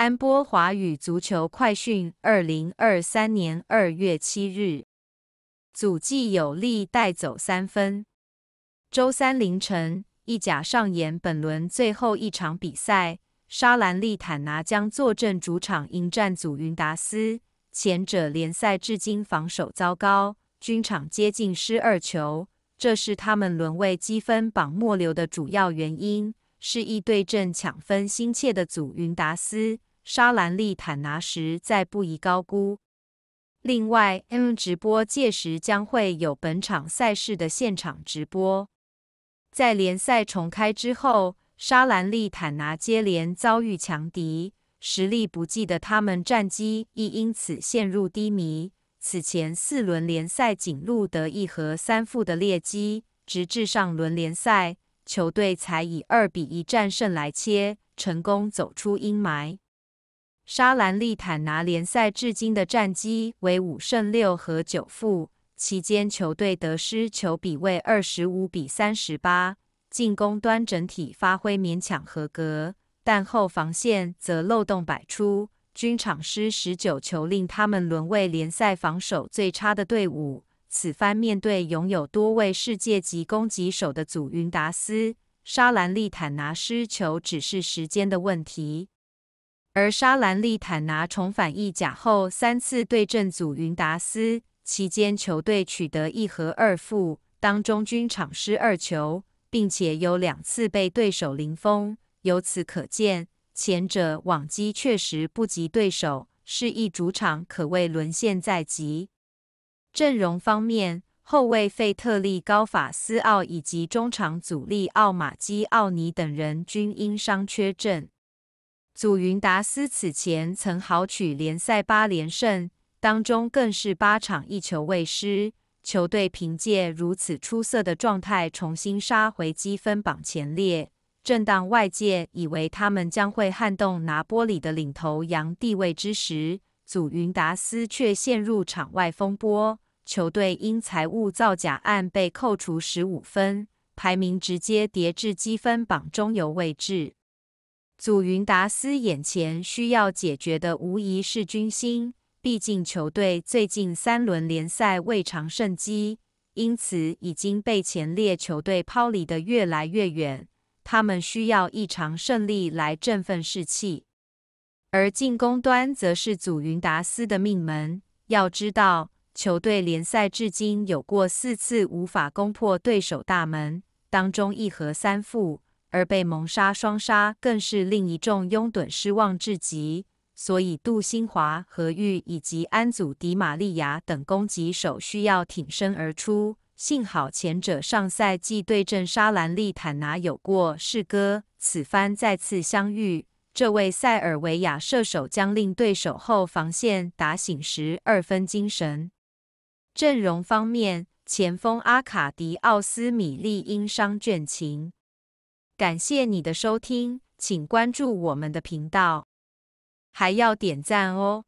安波华语足球快讯，二零二三年二月七日，祖继有力带走三分。周三凌晨，意甲上演本轮最后一场比赛，沙兰利坦拿将坐镇主场迎战祖云达斯。前者联赛至今防守糟糕，均场接近失二球，这是他们沦位积分榜末流的主要原因，是意对阵抢分心切的祖云达斯。沙兰利坦拿实在不宜高估。另外，M 直播届时将会有本场赛事的现场直播。在联赛重开之后，沙兰利坦拿接连遭遇强敌，实力不济的他们战绩亦因此陷入低迷。此前四轮联赛仅录得一和三负的劣绩，直至上轮联赛，球队才以二比一战胜莱切，成功走出阴霾。沙兰利坦拿联赛至今的战绩为五胜六和九负，期间球队得失球比为二十五比三十八，进攻端整体发挥勉强合格，但后防线则漏洞百出，均场失十九球，令他们沦为联赛防守最差的队伍。此番面对拥有多位世界级攻击手的祖云达斯，沙兰利坦拿失球只是时间的问题。而沙兰利坦拿重返意甲后，三次对阵祖云达斯期间，球队取得一和二负，当中均场失二球，并且有两次被对手零封。由此可见，前者网绩确实不及对手，示意主场可谓沦陷在即。阵容方面，后卫费特利高法斯奥以及中场主力奥马基奥尼等人均因伤缺阵。祖云达斯此前曾豪取联赛八连胜，当中更是八场一球未失。球队凭借如此出色的状态，重新杀回积分榜前列。正当外界以为他们将会撼动拿波里的领头羊地位之时，祖云达斯却陷入场外风波。球队因财务造假案被扣除十五分，排名直接跌至积分榜中游位置。祖云达斯眼前需要解决的无疑是军心，毕竟球队最近三轮联赛未尝胜绩，因此已经被前列球队抛离得越来越远。他们需要一场胜利来振奋士气，而进攻端则是祖云达斯的命门。要知道，球队联赛至今有过四次无法攻破对手大门，当中一和三负。而被蒙杀双杀，更是令一众拥趸失望至极。所以，杜新华、何玉以及安祖迪玛利亚等攻击手需要挺身而出。幸好，前者上赛季对阵沙兰利坦拿有过试歌，此番再次相遇，这位塞尔维亚射手将令对手后防线打醒十二分精神。阵容方面，前锋阿卡迪奥斯米利因伤倦勤。感谢你的收听，请关注我们的频道，还要点赞哦。